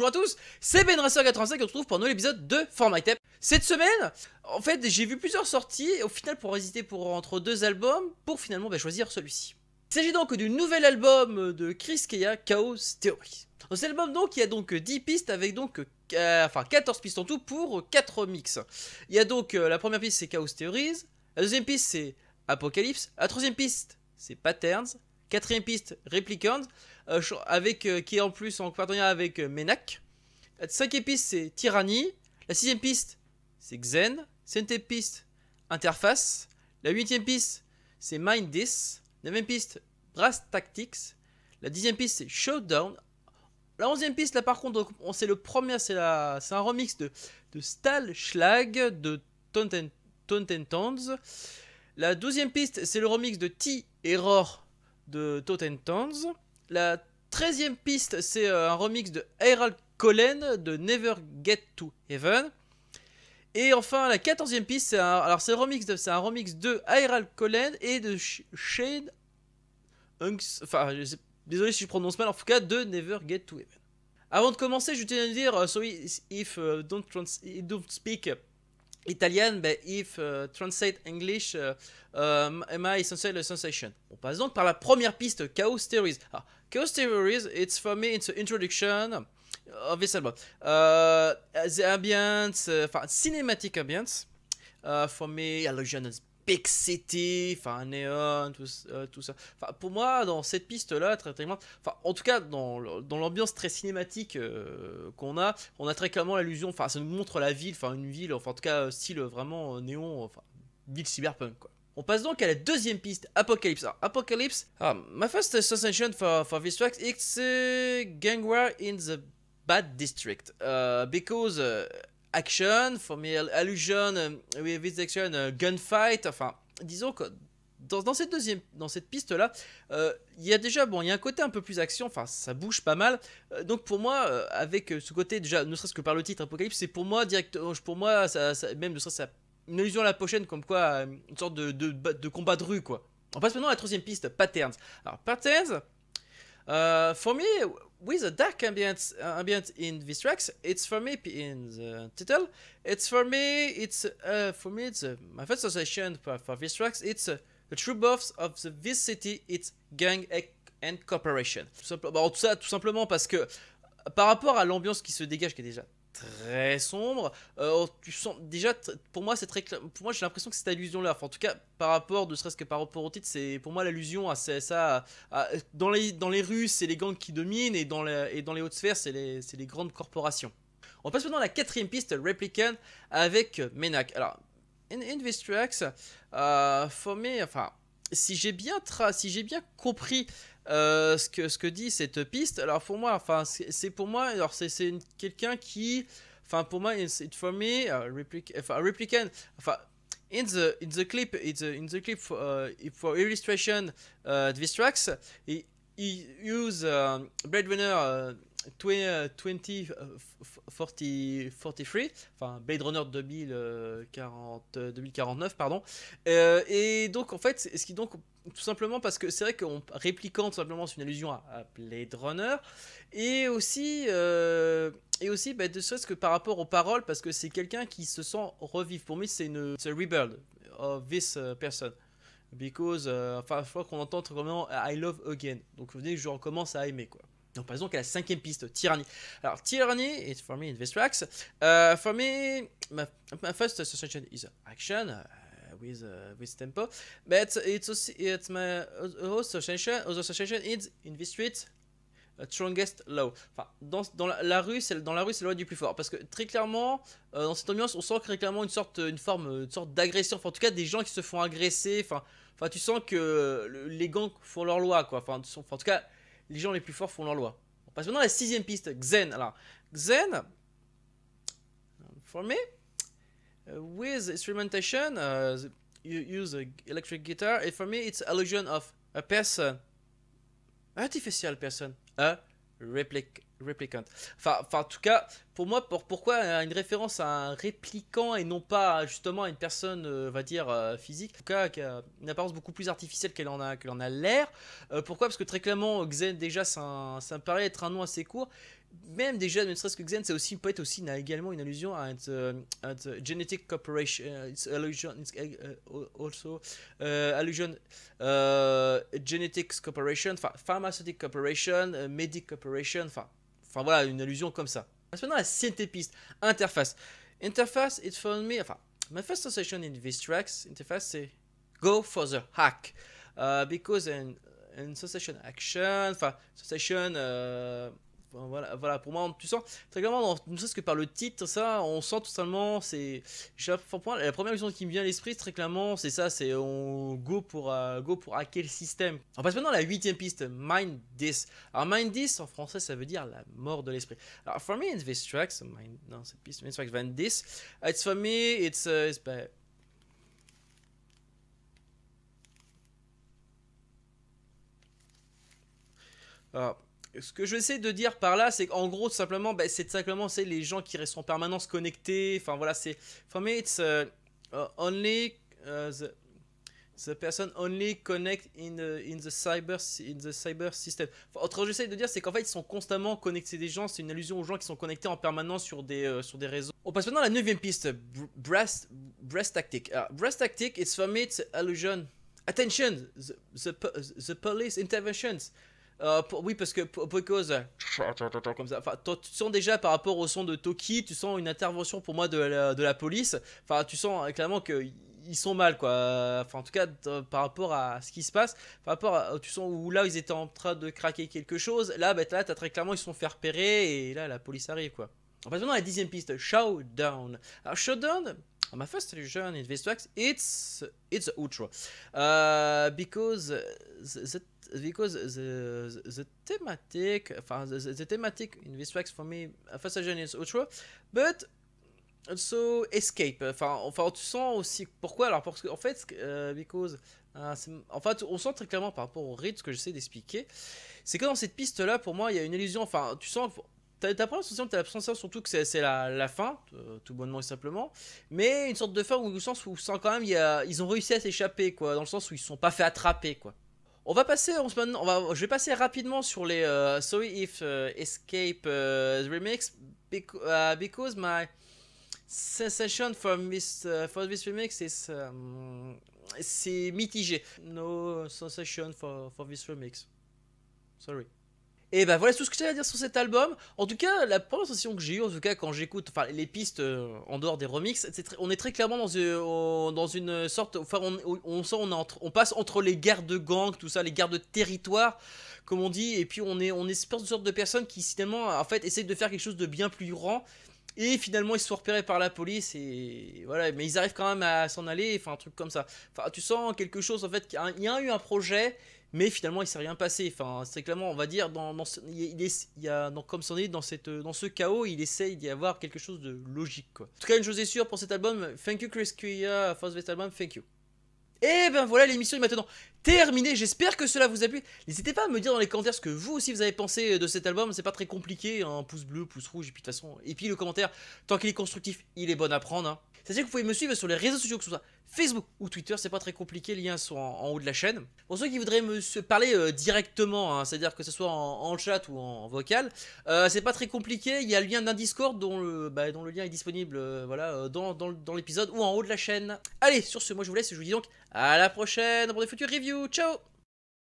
bonjour à tous, c'est BenRacer85 et on se retrouve pour un nouvel épisode de Format Cette semaine, en fait, j'ai vu plusieurs sorties, et au final pour hésiter pour, entre deux albums, pour finalement ben, choisir celui-ci. Il s'agit donc du nouvel album de Chris Kea, Chaos Theory. Dans cet album donc, il y a donc 10 pistes avec donc euh, enfin 14 pistes en tout pour 4 mix. Il y a donc euh, la première piste c'est Chaos Theories, la deuxième piste c'est Apocalypse, la troisième piste c'est Patterns, Quatrième piste, Replicant, euh, avec, euh, qui est en plus en partenariat avec euh, Menac. La cinquième piste, c'est Tyranny. La sixième piste, c'est Xen. Septième piste, Interface. La huitième piste, c'est Mind This. La neuvième piste, Brass Tactics. La dixième piste, c'est Showdown. La onzième piste, là par contre, on c'est le premier, c'est un remix de, de Stahl Schlag de Tonten Tons. La douzième piste, c'est le remix de T Error de Towns. La 13 piste, c'est euh, un remix de Harold Collen de Never Get to Heaven. Et enfin, la 14 piste, c'est un, alors c'est remix de, c'est un remix de Collen et de Shade Unks. Enfin, désolé si je prononce mal, en tout cas, de Never Get to Heaven. Avant de commencer, je tiens à dire, euh, sorry if euh, don't, trans- don't speak italienne, ben, if uh, translate English, uh, am euh, I sensation? On passe donc par la première piste, Chaos Theories. Ah, Chaos Theories, it's for me, it's an introduction of this album. Euh, the ambiance, euh, enfin, cinematic ambience, for me, is cétait enfin néon tout, euh, tout ça. Enfin, pour moi, dans cette piste-là, très enfin, en tout cas, dans, l'ambiance très cinématique euh, qu'on a, on a très clairement l'allusion, enfin, ça nous montre la ville, enfin, une ville, enfin, en tout cas, euh, style vraiment néon, enfin, ville cyberpunk, On passe donc à la deuxième piste, Apocalypse. Apocalypse, ah, ma my first sensation for, for this track, it's Gangwar in the Bad District. because action, Formel Allusion, this euh, Action, euh, Gunfight, enfin, disons que dans, cette deuxième, dans cette piste là, euh, il y a déjà bon, il y a un côté un peu plus action. Enfin, ça bouge pas mal. donc pour moi, avec ce côté déjà, ne serait-ce que par le titre Apocalypse, c'est pour moi direct. Pour moi, ça, même ne serait-ce une allusion à la prochaine, comme quoi une sorte de, de, de combat de rue quoi. On passe maintenant à la troisième piste, Patterns. Alors Patterns. Pour euh, for me, with a dark ambient ambient in this tracks, it's for me in the title. It's for me. It's uh, for me. It's uh, my first association for, for tracks. It's uh, the true buffs of the, this city. It's gang e- and corporation bah, Tout, tout tout simplement parce que par rapport à l'ambiance qui se dégage, qui est déjà très sombre. Euh, oh, tu sens déjà pour moi c'est très pour moi j'ai l'impression que cette allusion là, enfin, en tout cas par rapport de serait-ce que par rapport au titre, c'est pour moi l'allusion à ça dans les dans les rues, c'est les gangs qui dominent et dans les, et dans les hautes sphères, c'est les, les grandes corporations. On passe maintenant à la quatrième piste, Replicant, avec Menak. Alors, in, tracks, for me, enfin, si j'ai bien, si bien compris euh, ce, que, ce que dit cette piste, alors pour moi, enfin, c'est pour moi, alors c'est quelqu'un qui, enfin pour moi, c'est for me, uh, enfin, replicant, enfin, in the clip, in in the clip for, uh, illustration, uh, this tracks, he, he use um, Blade Runner. Uh, 2043, euh, euh, enfin Blade Runner 2040, 2049, euh, pardon. et donc, en fait, ce qui donc tout simplement parce que c'est vrai qu'en répliquant tout simplement c'est une allusion à, Blade Runner et aussi et aussi bah, de ce que par rapport aux paroles parce que c'est quelqu'un qui se sent revivre pour moi c'est une a rebuild of this person because enfin fois je qu'on entend vraiment I love again donc vous voyez je recommence à aimer quoi donc par exemple, à la cinquième piste, Tyranny. Alors Tyranny is for me in this tracks. Euh, for me, my, first suggestion is action. Euh, with, euh, with tempo, but it's also, it's my other suggestion. Other is in this street, strongest law. Enfin, dans, dans la, rue, c'est dans la rue, c'est la loi du plus fort. Parce que très clairement, dans cette ambiance, on sent très clairement une sorte, une forme, une sorte d'agression. Enfin, en tout cas, des gens qui se font agresser. Enfin, enfin, tu sens que les gangs font leur loi, quoi. Enfin, en tout cas, les gens les plus forts font leur loi. On passe maintenant à la sixième piste, Xen. Alors, Xen, for me, uh, with instrumentation, uh, you use an electric guitar, and for me it's illusion of a person, artificial person, a replica. Replicant. Enfin, en tout cas, pour moi, pourquoi une référence à un répliquant et non pas justement à une personne, euh, on va dire, euh, physique, en tout cas, qui a une apparence beaucoup plus artificielle qu'elle en a qu'elle en a l'air. Euh, pourquoi Parce que très clairement, Xen, déjà, ça, me paraît être un nom assez court. Même déjà, ne serait-ce que Xen, c'est aussi, peut être aussi, il a également une allusion à, une Genetic Corporation, allusion, also, allusion uh, Genetics Corporation, enfin, Pharmaceutical Corporation, Medic Corporation, enfin, Enfin voilà, une allusion comme ça. Maintenant, la cinquième piste, interface. Interface, it's found me, enfin, my first association in this tracks, interface, c'est go for the hack. Euh, because in... In association action, enfin, association... Euh, voilà, voilà, pour moi, tu sens très clairement, ne serait-ce que par le titre, ça, on sent totalement. C'est la première question qui me vient à l'esprit, très clairement, c'est ça c'est on go pour, euh, go pour hacker le système. On passe maintenant à la huitième piste, Mind This. Alors, Mind This en français, ça veut dire la mort de l'esprit. Alors, for me, it's this track, so mind, non, cette piste, this track, Mind This, uh, it's for me, it's, uh, it's by ce que je vais essayer de dire par là, c'est qu'en gros, simplement, ben, c'est simplement c'est les gens qui restent en permanence connectés. Enfin voilà, c'est for me it's uh, uh, only uh, the, the person only connect in the, in the cyber in the cyber system. Enfin, autre chose j'essaie de dire, c'est qu'en fait ils sont constamment connectés des gens. C'est une allusion aux gens qui sont connectés en permanence sur des euh, sur des réseaux. On passe maintenant à la neuvième piste, breast breast tactic. breast tactic is for me it's allusion. Attention, the, the police interventions. Euh, oui, parce que cause comme ça. Enfin, tu sens déjà par rapport au son de Toki, tu sens une intervention pour moi de la, police. Enfin, tu sens euh, clairement que ils sont mal quoi. Enfin en tout cas par rapport à ce qui se passe, par rapport à tu sens où là ils étaient en train de craquer quelque chose, là bah, là t'as très clairement ils se sont fait repérer et là la police arrive quoi. On passe maintenant à la dixième piste, Showdown. Alors, Showdown, ma first illusion in this track, it's, it's outro. Euh, because the, because the, the, the thematic, the, the thematic in this track for me, my first illusion is outro, but also escape. Enfin, enfin, tu sens aussi pourquoi. Alors, parce que en fait, euh, because, euh, en fait on sent très clairement par rapport au rythme que j'essaie d'expliquer, c'est que dans cette piste là, pour moi, il y a une illusion. Enfin, tu sens T'as pas l'impression, t'as l'impression surtout que c'est la, fin, euh, tout bonnement et simplement, mais une sorte de fin où, le sens où sans quand même, y ils ont réussi à s'échapper, quoi, dans le sens où ils se sont pas fait attraper, quoi. On va passer, on, on va, je vais passer rapidement sur les euh, Sorry If euh, Escape Remix, because, my sensation from this, for this remix is, c'est mitigé. No sensation for, for this remix. Sorry. Et ben voilà tout ce que j'avais à dire sur cet album. En tout cas, la première sensation que j'ai eue, en tout cas quand j'écoute enfin, les pistes euh, en dehors des remixes, on est très clairement dans euh, une, sorte. Enfin, on, sent, on, on, passe entre les guerres de gang, tout ça, les guerres de territoire, comme on dit, et puis on est, on est une sorte de personne qui finalement, en fait, essaie de faire quelque chose de bien plus grand et finalement, ils se sont repérés par la police et voilà. Mais ils arrivent quand même à s'en aller, enfin un truc comme ça. Enfin, tu sens quelque chose en fait. il y a eu un projet, mais finalement, il s'est rien passé. Enfin, c'est clairement, on va dire, dans, ce, il, y a, comme son dans cette, dans ce chaos, il essaye d'y avoir quelque chose de logique. Quoi. En tout cas, une chose est sûre pour cet album. Thank you Chris Kuya for this album. Thank you. Et eh ben voilà, l'émission est maintenant terminée. J'espère que cela vous a plu. N'hésitez pas à me dire dans les commentaires ce que vous aussi vous avez pensé euh, de cet album. C'est pas très compliqué, un hein. pouce bleu, pouce rouge, et puis de toute façon, et puis le commentaire, tant qu'il est constructif, il est bon à prendre. Hein. C'est-à-dire que vous pouvez me suivre sur les réseaux sociaux, que ce soit Facebook ou Twitter, c'est pas très compliqué, les liens sont en, haut de la chaîne. Pour ceux qui voudraient me parler euh, directement, hein, c'est-à-dire que ce soit en, chat ou en, vocal, euh, c'est pas très compliqué, il y a le lien d'un Discord dont le, bah, dont le lien est disponible euh, voilà, dans, l'épisode ou en haut de la chaîne. Allez, sur ce, moi je vous laisse, et je vous dis donc à la prochaine pour des futures reviews, ciao